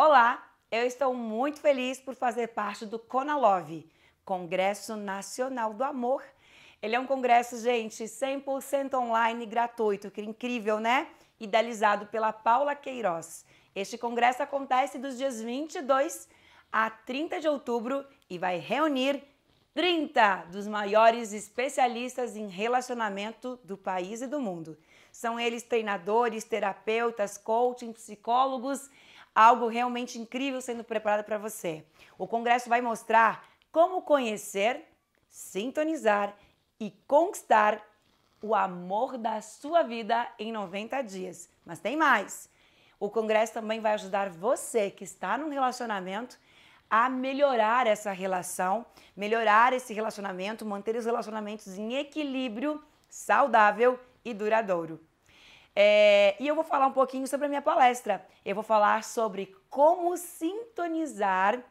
Olá, eu estou muito feliz por fazer parte do Conalove, Congresso Nacional do Amor. Ele é um congresso, gente, 100% online gratuito, que é incrível, né? Idealizado pela Paula Queiroz. Este congresso acontece dos dias 22 a 30 de outubro e vai reunir 30 dos maiores especialistas em relacionamento do país e do mundo. São eles treinadores, terapeutas, coaching, psicólogos, algo realmente incrível sendo preparado para você. O congresso vai mostrar como conhecer, sintonizar e conquistar o amor da sua vida em 90 dias. Mas tem mais. O congresso também vai ajudar você que está num relacionamento a melhorar essa relação, melhorar esse relacionamento, manter os relacionamentos em equilíbrio saudável e duradouro. É, e eu vou falar um pouquinho sobre a minha palestra. Eu vou falar sobre como sintonizar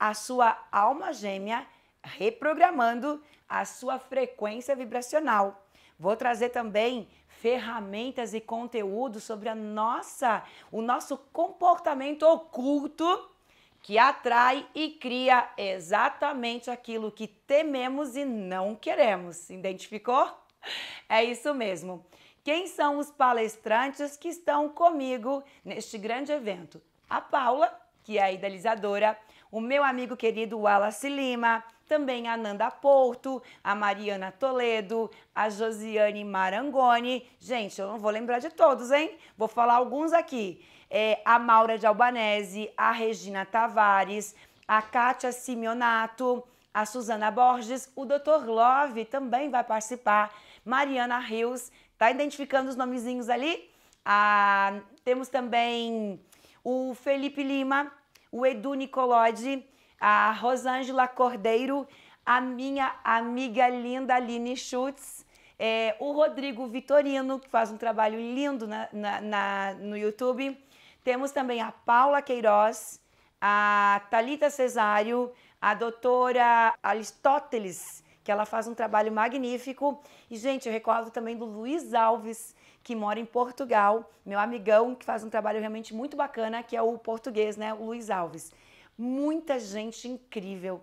a sua alma gêmea, reprogramando a sua frequência vibracional. Vou trazer também ferramentas e conteúdo sobre a nossa, o nosso comportamento oculto que atrai e cria exatamente aquilo que tememos e não queremos. Identificou? É isso mesmo. Quem são os palestrantes que estão comigo neste grande evento? A Paula, que é a idealizadora, o meu amigo querido Wallace Lima, também a Nanda Porto, a Mariana Toledo, a Josiane Marangoni. Gente, eu não vou lembrar de todos, hein? Vou falar alguns aqui. É, a Maura de Albanese, a Regina Tavares, a Kátia Simeonato, a Suzana Borges, o Dr. Love também vai participar Mariana Rios. Tá identificando os nomezinhos ali? Ah, temos também o Felipe Lima, o Edu Nicolodi, a Rosângela Cordeiro, a minha amiga linda Aline Schutz, é, o Rodrigo Vitorino, que faz um trabalho lindo na, na, na, no YouTube. Temos também a Paula Queiroz, a Talita Cesário, a doutora Aristóteles que ela faz um trabalho magnífico. E, gente, eu recordo também do Luiz Alves, que mora em Portugal, meu amigão, que faz um trabalho realmente muito bacana, que é o português, né? O Luiz Alves. Muita gente incrível,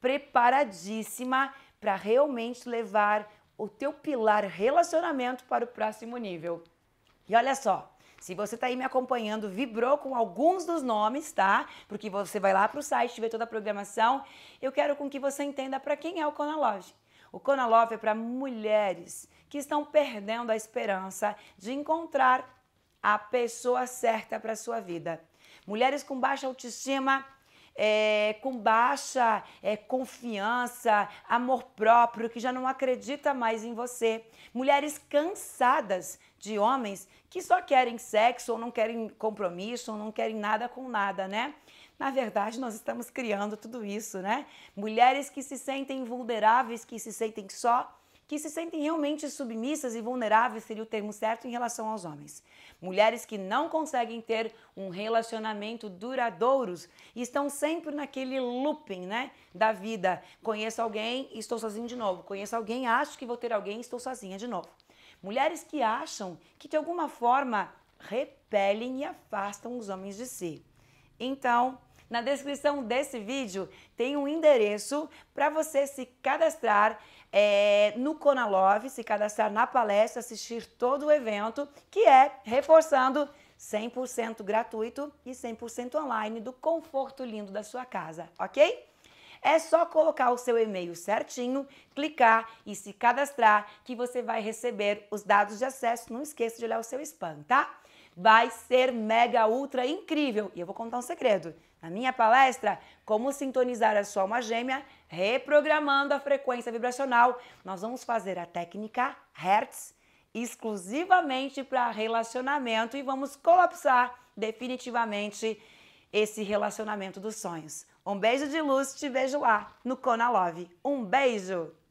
preparadíssima para realmente levar o teu pilar relacionamento para o próximo nível. E olha só, se você está aí me acompanhando, vibrou com alguns dos nomes, tá? Porque você vai lá para o site, vê toda a programação. Eu quero com que você entenda para quem é o Conalove. O Conalove é para mulheres que estão perdendo a esperança de encontrar a pessoa certa para sua vida. Mulheres com baixa autoestima é, com baixa é, confiança, amor próprio, que já não acredita mais em você. Mulheres cansadas de homens que só querem sexo ou não querem compromisso ou não querem nada com nada, né? Na verdade, nós estamos criando tudo isso, né? Mulheres que se sentem vulneráveis, que se sentem só que se sentem realmente submissas e vulneráveis seria o termo certo em relação aos homens. Mulheres que não conseguem ter um relacionamento duradouros e estão sempre naquele looping, né, da vida. Conheço alguém, estou sozinho de novo. Conheço alguém, acho que vou ter alguém, estou sozinha de novo. Mulheres que acham que de alguma forma repelem e afastam os homens de si. Então, na descrição desse vídeo tem um endereço para você se cadastrar é, no Conalove, se cadastrar na palestra, assistir todo o evento, que é, reforçando, 100% gratuito e 100% online do conforto lindo da sua casa, ok? É só colocar o seu e-mail certinho, clicar e se cadastrar que você vai receber os dados de acesso. Não esqueça de olhar o seu spam, tá? vai ser mega, ultra incrível. E eu vou contar um segredo. Na minha palestra, como sintonizar a sua alma gêmea, reprogramando a frequência vibracional, nós vamos fazer a técnica Hertz exclusivamente para relacionamento e vamos colapsar definitivamente esse relacionamento dos sonhos. Um beijo de luz, te vejo lá no Kona Love. Um beijo!